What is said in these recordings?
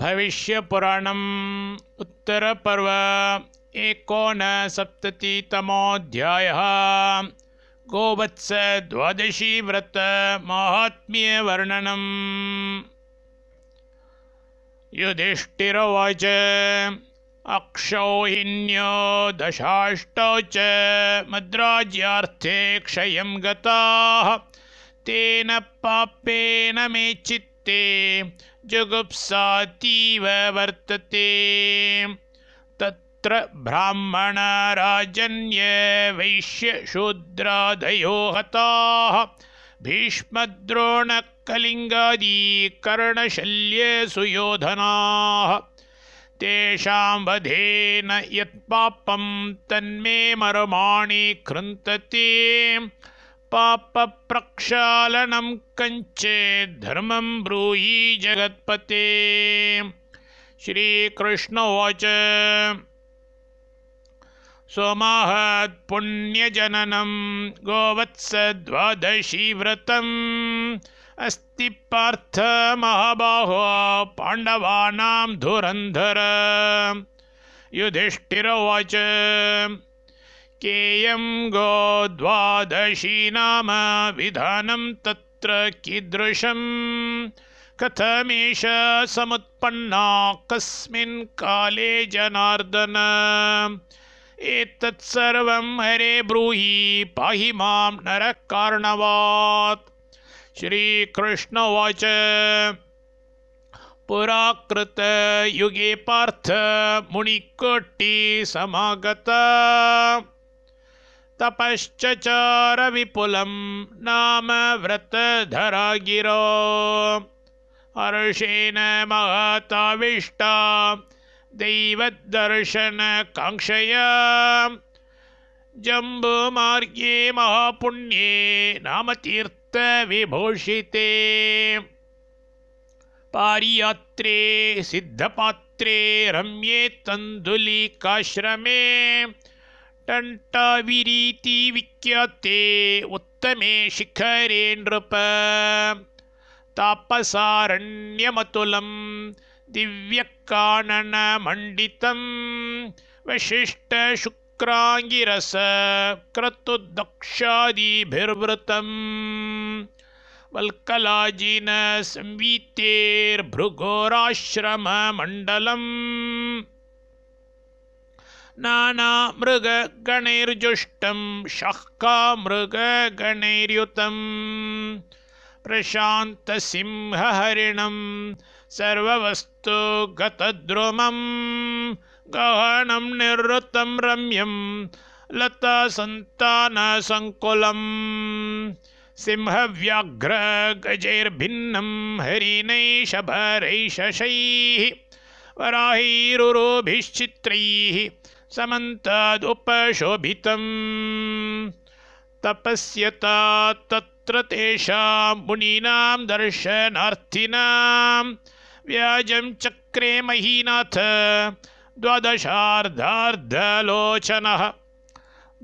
भविष्यपुराणम् उत्तरपर्व एकोनसप्ततितमोऽध्यायः गोवत्सद्वादशीव्रतमाहात्म्यवर्णनम् युधिष्ठिरवच अक्षौहिन्य दशाष्टौ च मद्राज्यार्थे क्षयं गताः तेन पापेन मे चित् वर्तते जुगुप्सातीव वर्तते तत्र ब्राह्मण राजन्य वैश्य शूद्रादयो हताः कर्णशल्य सुयोधनाः तेषां वधेन यत्पापं तन्मे मर्माणि कृन्तते पापप्रक्षालनं धर्मं ब्रूहि जगत्पते श्रीकृष्णोच सोमाहात्पुण्यजननं गोवत्सद्वादशी अस्ति पार्थ महाबाहो पाण्डवानां धुरन्धर उवाच केयं गोद्वादशी नाम विधानं तत्र कीदृशम् कथमेष समुत्पन्ना कस्मिन् काले जनार्दन एतत्सर्वं हरे ब्रूहि पाहि मां नरः कारणवात् श्रीकृष्ण उवाच पुराकृतयुगे पार्थ समागता तपश्चचारविपुलं नाम व्रतधरा गिरो हर्षेण महताविष्टा दैवद्दर्शनकाङ्क्षया जम्बुमार्गे महापुण्ये नामतीर्थविभूषिते पारियात्रे सिद्धपात्रे रम्ये तण्डुलिकाश्रमे टन्टविरिति विख्याते उत्तमे शिखरे नृप तापसारण्यमतुलं दिव्यकाननमण्डितं वसिष्ठशुक्राङ्गिरसक्रतुदक्षादिभिर्वृतं वल्कलाजिनसंवितेर्भृगोराश्रममण्डलम् नानामृगणैर्जुष्टं शक्कामृगणैर्युतं प्रशान्तसिंहहरिणं सर्ववस्तुगतद्रुमं गहनं निरृतं रम्यं लतासन्तानसङ्कुलम् सिंहव्याघ्रगजैर्भिन्नं हरिणैशभरैशैः वराहैरुरोभिश्चित्रैः समन्तादुपशोभित तपस्यता तत्र तेषां मुनीनां दर्शनार्थिनां व्याजं चक्रे महीनाथ द्वादशार्धार्धलोचनः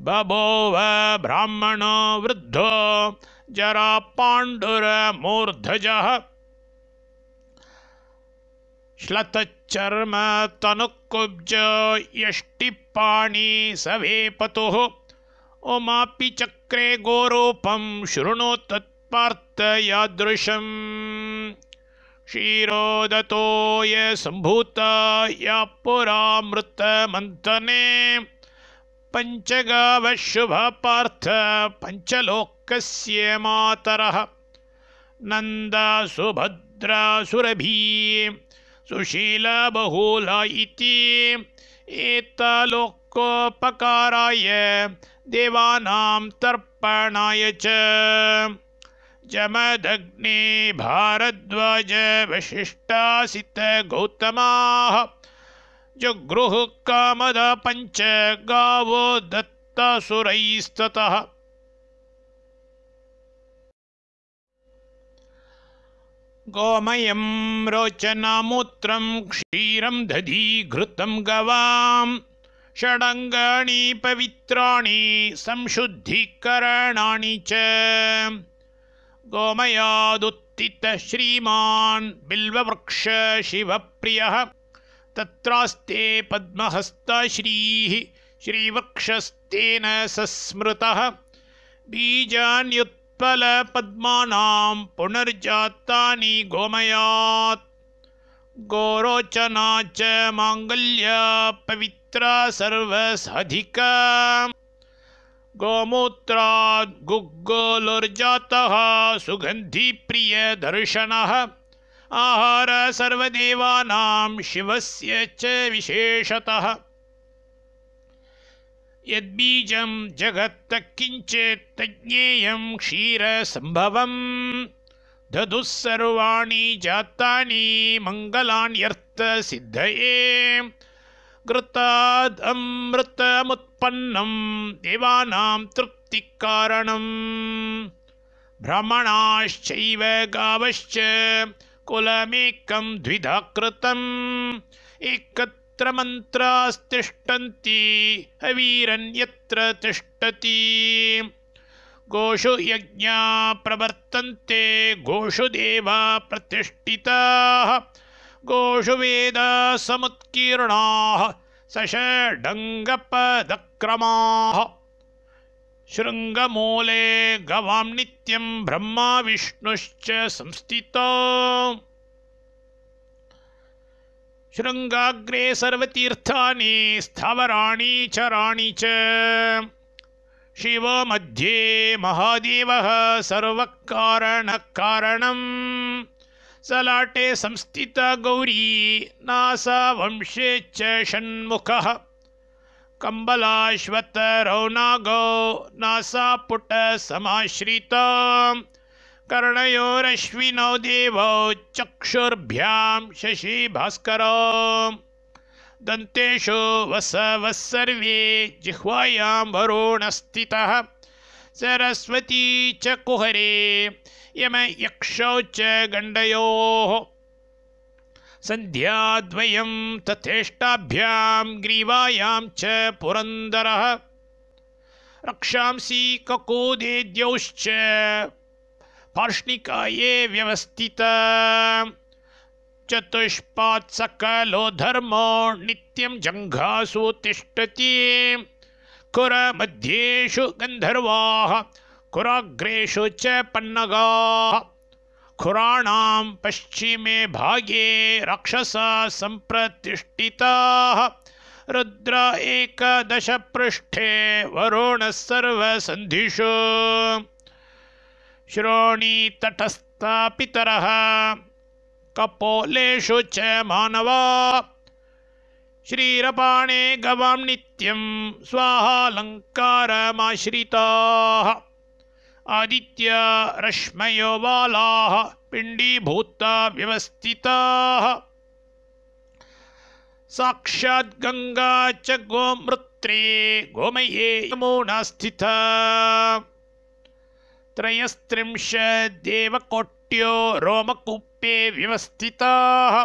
बभोव ब्राह्मणो वृद्धो जरा पाण्डुरमूर्धजः श्लतच्चर्म तनुकुब्ज यष्टिपाणी सभे पतुः उमापि चक्रे गोरूपम शुणु तत्पार्थ यादृशम् क्षीरोदतो यसम्भूता या शुभ पार्थ पंचलोक मातर नंद सुभद्र सुरभी सुशीला बहुला इति देवा देवानां तर्पणाय च वशिष्टा भारद्वाज वशिष्ठासित गौतमाः जगृः कामद पञ्च गावो दत्तासुरैस्ततः गोमयं रोचनमूत्रं क्षीरं घृतं गवां षडङ्गाणि पवित्राणि संशुद्धिकरणानि च गोमयादुत्थितश्रीमान् बिल्ववृक्ष शिवप्रियः तत्रास्ते पद्महस्तश्रीः श्रीवक्षस्तेन सस्मृतः बीजान्युत् पद्मानाम पुनर्जातानि गोमयात् गोरोचना च माङ्गल्या पवित्रा सर्वसाधिका सुगंधि प्रिय दर्शन आहार सर्वदेवानाम शिवस्य च विशेषतः यद्बीजं जगत्तः किञ्चित् तज्ज्ञेयं क्षीरसम्भवम् सर्वाणि जातानि मङ्गलान्यर्थसिद्धये सिद्धये घृतादमृतमुत्पन्नं देवानां तृप्तिकारणम् ब्राह्मणाश्चैव गावश्च कुलमेकं द्विधा कृतम् यत्र मन्त्रास्तिष्ठन्ति हवीरन्यत्र तिष्ठति गोषु यज्ञा प्रवर्तन्ते गोषु देवा प्रतिष्ठिताः वेदा स षडङ्गपदक्रमाः शृङ्गमूले गवां नित्यं ब्रह्मा विष्णुश्च संस्थिता शृङ्गाग्रे सर्वतीर्थानि स्थावराणि चराणि च मध्ये महादेवः सर्वकारणकारणम् सलाटे गौरी नासा वंशे च षण्मुखः कम्बलाश्वत रौनागौ नासा पुटसमाश्रित कर्णयोरश्विनौ देवौ चक्षुर्भ्यां शशिभास्करौ दन्तेषु वसवः सर्वे जिह्वायां वरुणस्थितः सरस्वती च कुहरे यमयक्षौ च गण्डयोः सन्ध्याद्वयं तथेष्टाभ्यां ग्रीवायां च पुरन्दरः रक्षांसि ककोदेद्यौश्च हर्षणिकाये व्यवस्थित चतुष्पाद सकलो धर्मो नित्यं जंघासु तिष्ठति कुर मध्येषु गंधर्वाः कुराग्रेषु च पन्नगाः खुराणां पश्चिमे भागे राक्षसा संप्रतिष्ठिताः रुद्र एकादश एकदशपृष्ठे वरुणः सर्वसन्धिषु श्रोणी पितरः कपोलेशु च मानवा श्रीरपाणे गवां नित्यं स्वाहालङ्कारमाश्रिताः आदित्या रश्मयो बालाः पिण्डीभूता व्यवस्थिताः साक्षात् गङ्गा च गोमृत्रे गोमये यमुना स्थिता त्रयस्त्रिंशद्देवकोट्यो रोमकूपे व्यवस्थिताः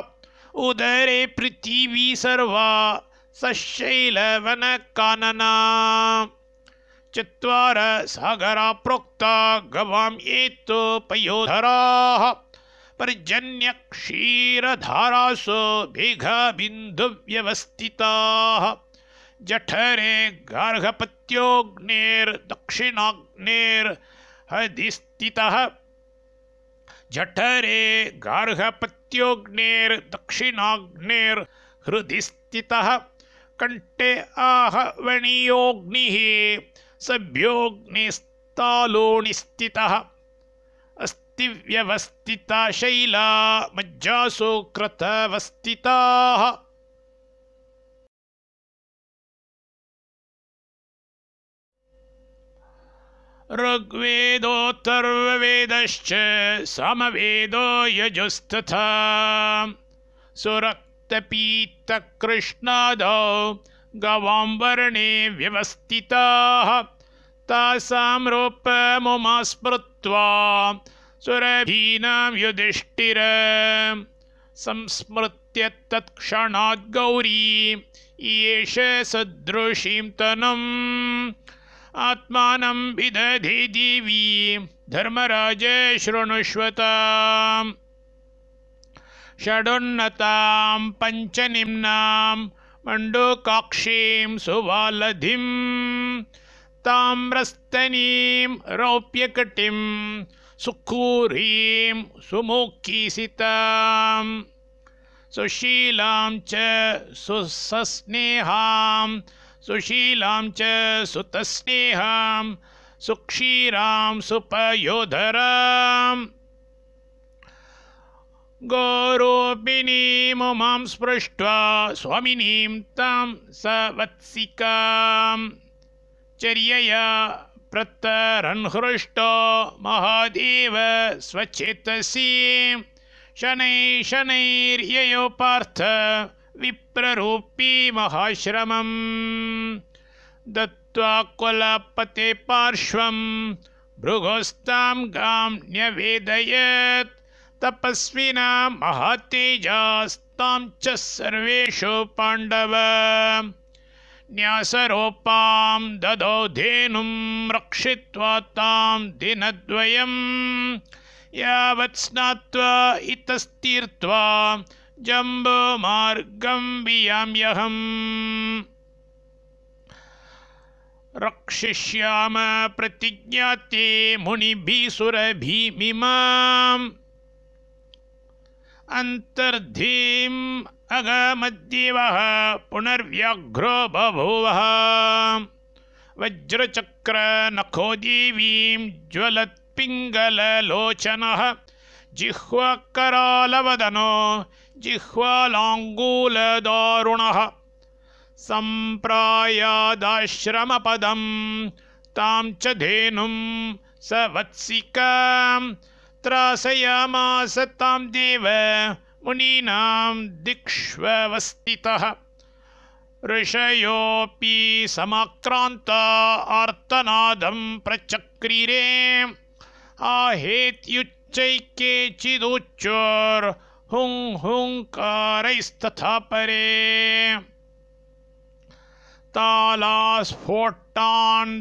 उदरे पृथिवी सर्वा सशैलवनकानना चत्वार सागरा प्रोक्ता गवाम ये तो पयोधराः बिंदु व्यवस्थिताः जठरे गार्हपत्योऽग्नेर्दक्षिणाग्नेर् हदिस्थितः जठरे गार्हपत्योग्नेर्दक्षिणाग्नेर्हृदि स्थितः कण्ठे आह वणियोऽग्निः सभ्योऽग्निस्तालोणिस्थितः अस्तिव्यवस्थिता शैला मज्जासोक्रतवस्थिताः ऋग्वेदोऽथर्ववेदश्च समवेदो यजुस्तथा सुरक्तपीतकृष्णादौ वर्णे व्यवस्थिताः तासां रूपमुमास्मृत्वा सुरभीनां युधिष्ठिर संस्मृत्य तत्क्षणाद् गौरी एष सदृशीं तनम् आत्मानं विदधि धर्मराज शृणुष्वताम् षडुन्नतां पञ्चनिम्नां मण्डूकाक्षीं सुवालधिं ताम्रस्तनीं रौप्यकटिं सुखूरीं सुमुक्कीसिताम् सुशीलां च सुसस्नेहाम् सुशीलां च सुतस्नेहां सुक्षीरां सुपयोधरां गोरूपिणीमुमां स्पृष्ट्वा स्वामिनीं तां सवत्सिकां चर्यया प्रतरन्हृष्टो महादेव स्वचेतसी शनैः शनैर्ययो पार्थ विप्ररूपी महाश्रमं दत्त्वा कुलपते पार्श्वं भृगोस्तां गां न्यवेदयत् तपस्विना महातेजास्तां च सर्वेषु पाण्डव न्यासरोपां ददो धेनुं रक्षित्वा तां दिनद्वयं यावत् स्नात्वा इतस्तीर्त्वा मार्गम वियाम्यहम् रक्षिष्याम प्रतिज्ञाते मुनि मुनिभिः सुरभिमिमाम् अन्तर्धीम् अगमद्दिवः पुनर्व्याघ्रो बभूवः वज्रचक्रनखो देवीं ज्वलत्पिङ्गललोचनः जिह्वकरालवदनो जिह्वलाङ्गूलदारुणः सम्प्रायादाश्रमपदं तां च धेनुं स वत्सिकां त्रासयामास तां देव मुनीनां दिक्ष्ववस्थितः ऋषयोऽपि समाक्रान्ता आर्तनादं प्रचक्रिरे आहेत्युच्च चैके चिदुच्चोर हुं कारैस्तथा परे दधुक्के तालास्फोट्टान्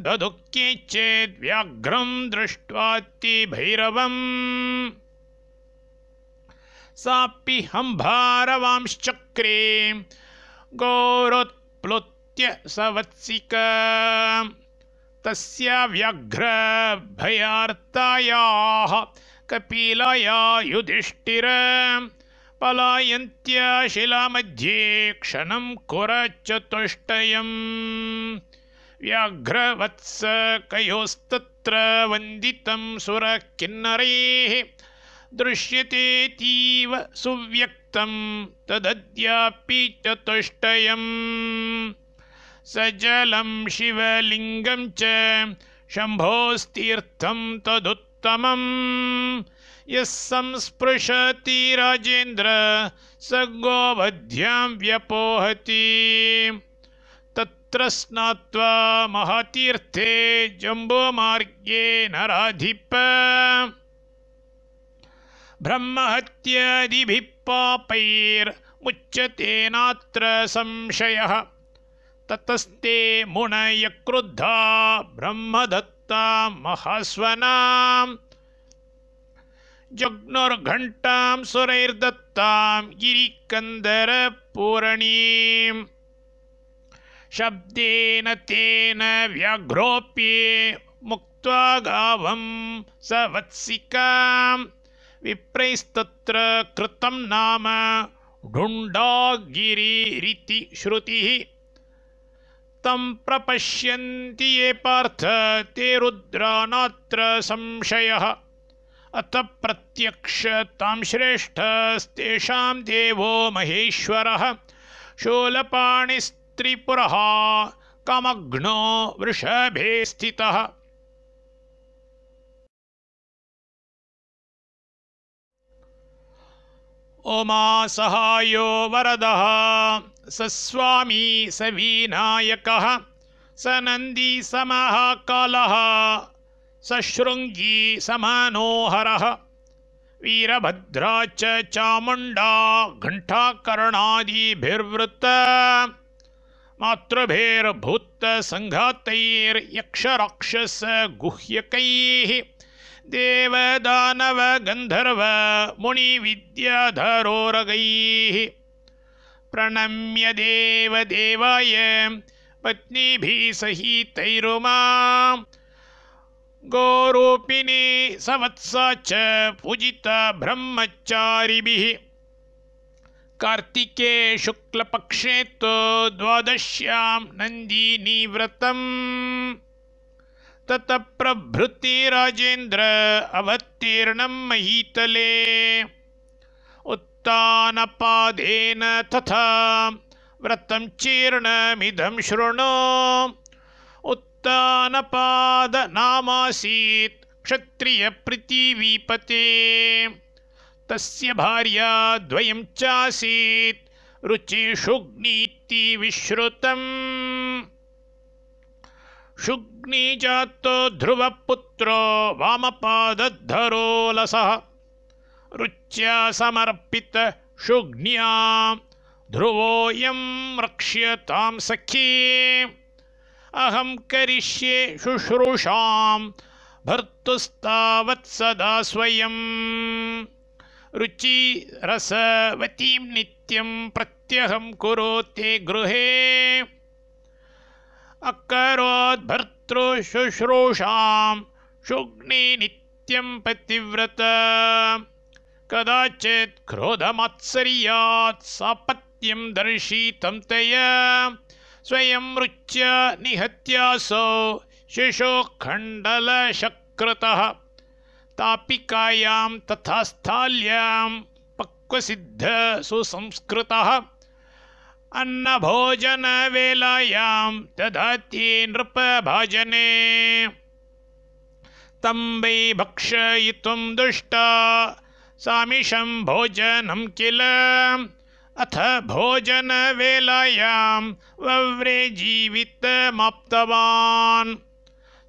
व्याघ्रं दृष्ट्वाति भैरवम् सापि हम हम्भारवांश्चक्रे गौरोत्प्लुत्य सवत्सिका तस्य व्याघ्रभयार्तायाः कपीलाया युधिष्ठिर पलायन्त्या शिलामध्ये क्षणं कुरचतुष्टयम् व्याघ्रवत्सकयोस्तत्र कयोस्तत्र वन्दितं सुरकिन्नरैः दृश्यतेतीव सुव्यक्तं तदद्यापि चतुष्टयम् सजलं जलं शिवलिङ्गं च शम्भोस्तीर्थं तदुत्तर उत्तम यः राजेन्द्र स गोवध्यां व्यपोहति तत्र स्नात्वा महातीर्थे जम्बोमार्गे नाधिप ब्रह्महत्यादिभिः पापैर्मुच्यते नात्र संशयः ततस्ते मुनय क्रुद्धा ब्रह्मदत्त जग्नुर्घण्टां सुरैर्दत्तां गिरिकन्दरपूरणीं शब्देन तेन व्याघ्रोऽप्ये मुक्त्वा गावं स वत्सिकां विप्रैस्तत्र कृतं नाम ढुण्डागिरिरिति श्रुतिः तं प्रपश्यन्ति ये पार्थ ते रुद्रा संशय संशयः अथ प्रत्यक्ष तां श्रेष्ठस्तेषां देवो महेश्वरः शूलपाणिस्त्रिपुरः कमग्नो वृषभे स्थितः ओमा सहायो वरदः स स्वामी स विनायकः स स मनोहरः वीरभद्रा च चामुण्डा मातृभिर्भूत्तसङ्घातैर्यक्षराक्षसगुह्यकैः गंधर्व मुनि मुनिविद्याधरोरगैः प्रणम्य देवदेवाय पत्नीभिः सहितैरुमा गोरूपिणी सवत्सा च पूजिता ब्रह्मचारिभिः कार्तिके शुक्लपक्षे तु द्वादश्यां नन्दिनीव्रतम् प्रभृति राजेन्द्र अवतीर्णं महीतले उत्तानपादेन तथा व्रतं चीर्णमिदं शृणु उत्तानपादनामासीत् क्षत्रियपृथिवीपते तस्य भार्या द्वयं चासीत् रुचिषुग्नीति विश्रुतम् शुग्नी जातो ध्रुवपुत्र वामपादद्धरोलसः रुच्या समर्पितशुज्ञ्यां ध्रुवो यं रक्ष्य सखी अहं करिष्ये शुश्रूषां भर्तुस्तावत्सदा स्वयं रुचिरसवतीं नित्यं प्रत्यहं कुरो गृहे अकरोद्भर्तृशुश्रूषां शुग्नी नित्यं पतिव्रत कदाचि क्रोधमात्सर्यात् दर्शी तम तय स्वयं रुच्य शिशो शिशोखण्डलशक्रतः तापिकायां तथा स्थाल्यां पक्वसिद्धसुसंस्कृतः अन्नभोजनवेलायां ददति नृपभोजने तं वै भक्षयितुं दुष्टा सामिषं भोजनं किल अथ भोजन भोजनवेलायां वव्रे जीवितमाप्तवान्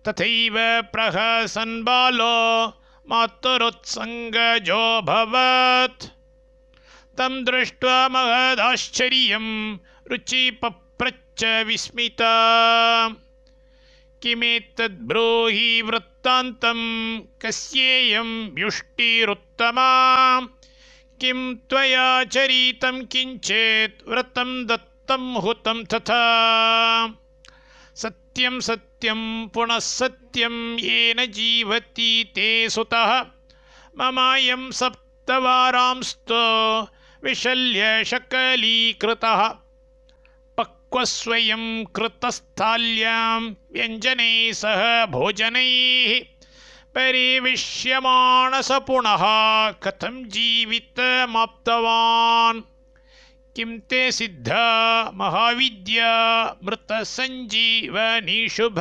तथैव प्रहसन बालो मातुरुत्सङ्गजोऽभवत् तं दृष्ट्वा महदाश्चर्यं रुचिपप्रच्च विस्मिता किमेतद्ब्रूहि वृत्तान्तं कस्येयं व्युष्टिरुत्तमा किं त्वया चरितं किञ्चित् व्रतं दत्तं हुतं तथा सत्यं सत्यं पुनः सत्यं येन जीवति ते सुतः ममायं सप्तवारांस्तु विशल्यशकलीकृतः पक्वस्वयं कृतस्थाल्यां व्यञ्जनैः सह भोजनैः परिविश्यमाणसपुणः कथं जीवितमाप्तवान् किं ते सिद्ध महाविद्या मृतसञ्जीवनिशुभ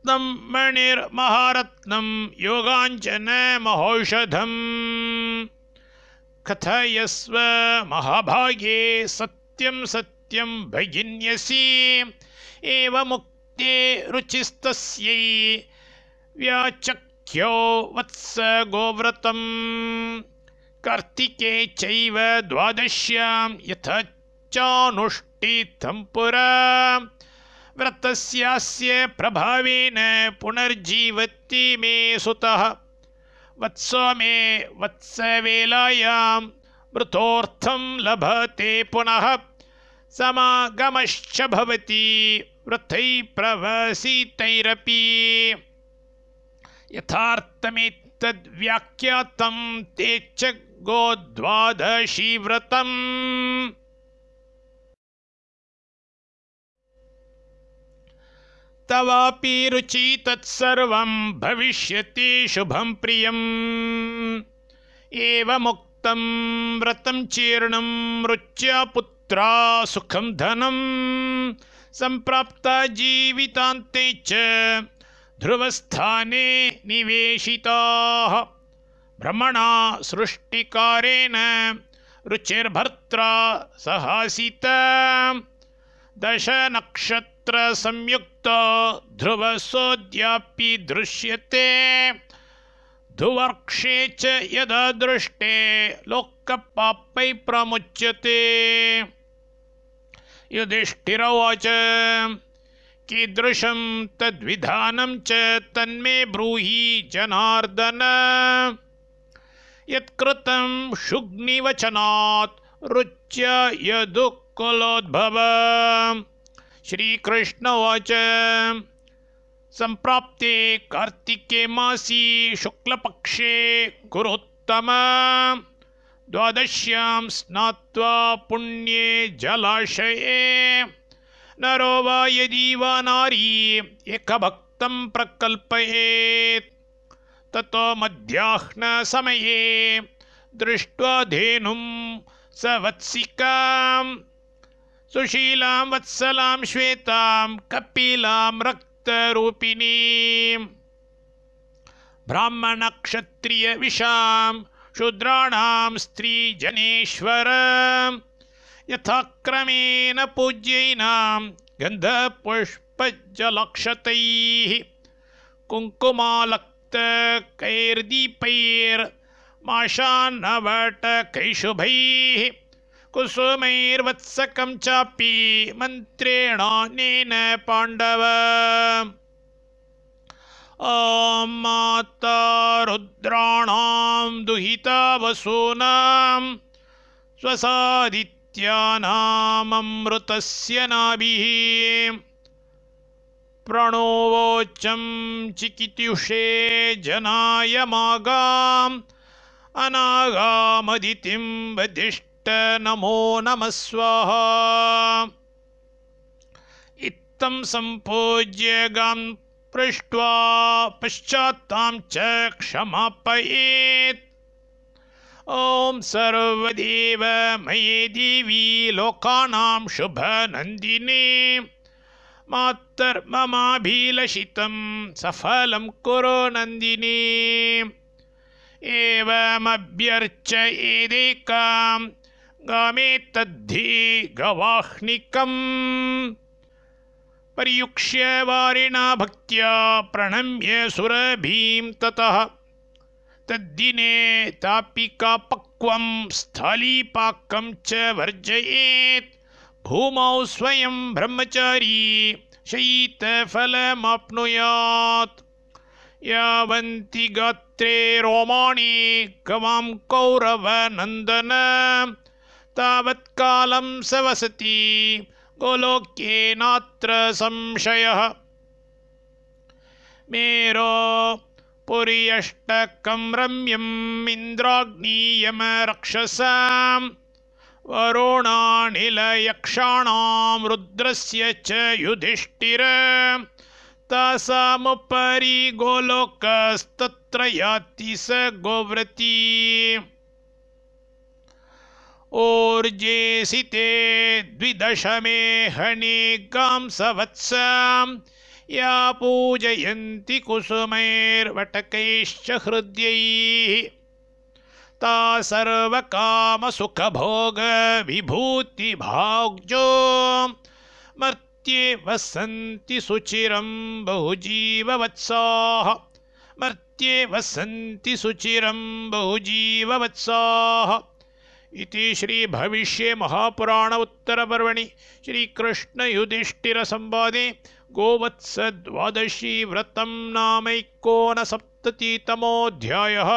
रत्नं मणिर्महारत्नं महौषधम कथयस्व महाभागे सत्यम सत्यम भगिन्यसि एवमुक्ते रुचिस्तस्यै व्याचख्यो वत्स गोव्रतम् कार्तिके चैव द्वादश्यां यथा चानुष्ठितं पुरा प्रत्यस्यास्य प्रभावेन पुनर्जीवति मे सुतः वत्सो मे वत्सवेलायां मृतोऽर्थं लभते पुनः समागमश्च भवति वृथै प्रवसितैरपि यथार्थमेतद्व्याख्यातं ते च गोद्वादशीव्रतम् तवापी रुचि तत्सर्व भविष्य शुभम प्रिय मुक्त व्रत चीर्ण रुच्या पुत्र सुखम धनम सम्प्राप्ता जीविताते च ध्रुवस्थाने निवेशिता भ्रमणा सृष्टिकारेण रुचिर्भर्त्रा दश नक्षत्र यत्र ध्रुव सोद्यापि दृश्यते ध्रुवर्क्षे च यदा दृष्टे लोकपापै प्रमुच्यते युधिष्ठिरवाच कीदृशं तद्विधानं च तन्मे ब्रूहि जनार्दन यत्कृतं शुग्निवचनात् रुच्य यदुकुलोद्भव श्रीकृष्ण उवाच सम्प्राप्ते कार्तिके मासी शुक्लपक्षे गुरुत्तम द्वादश्यां स्नात्वा पुण्ये जलाशये नरो वा यदि वा नारी एकभक्तं प्रकल्पयेत् ततो मध्याह्नसमये दृष्ट्वा धेनुं सवत्सिकाम् सुशीलां वत्सलां श्वेतां कपिलां रक्तरूपिणीं ब्राह्मणक्षत्रियविशां शूद्राणां स्त्रीजनेश्वर यथाक्रमेण पूज्यैनां गन्धपुष्पजलक्षतैः कुङ्कुमालक्तकैर्दीपैर्माशान्नवटकैशुभैः कुसुमैर्वत्सकं चापि मन्त्रेण नेन पाण्डव ॐ माता रुद्राणां दुहिता वसूनां स्वसादित्यानामृतस्य नाभिः प्रणोवोचं जनाय जनायमागाम् अनागामदितिं वधिष्ठ नमो नमः इत्थं सम्पूज्य गान् पृष्ट्वा पश्चात्तां च क्षमापयेत् ॐ सर्वदेव मये देवी लोकानां शुभनन्दिनी मातर्ममाभिलषितं सफलं कुरु नन्दिनी एवमभ्यर्च एवमभ्यर्चयेदेका गामेतद्धि गवाह्निकम् पर्युक्ष्य वारिणा भक्त्या प्रणम्य सुरभीं ततः तद्दिने तापिकापक्वं स्थालीपाकं च वर्जयेत् भूमौ स्वयं ब्रह्मचारी शयितफलमाप्नुयात् यावन्ति गात्रे रोमाणि गवां कौरवनन्दन तावत्कालं स वसति गोलोक्येनात्र संशयः मेरो रम्यम् इन्द्राग्नीयमरक्षसाम् वरुणानिलयक्षाणां रुद्रस्य च युधिष्ठिर तासामुपरि गोलोकस्तत्र याति स गोव्रती ऊर्जेसिते द्विदशमे हणिकां सवत्सां या पूजयन्ति कुसुमैर्वटकैश्च हृद्यैः ता सर्वकामसुखभोगविभूतिभाग्जो मर्त्ये वसन्ति सुचिरं बहुजीववत्साः मर्त्ये वसन्ति सुचिरं बहुजीववत्साः इति श्रीभविष्ये महापुराण उत्तरपर्वणि श्रीकृष्णयुधिष्ठिरसंवादे गोवत्सद्वादशीव्रतं नामैकोनसप्ततितमोऽध्यायः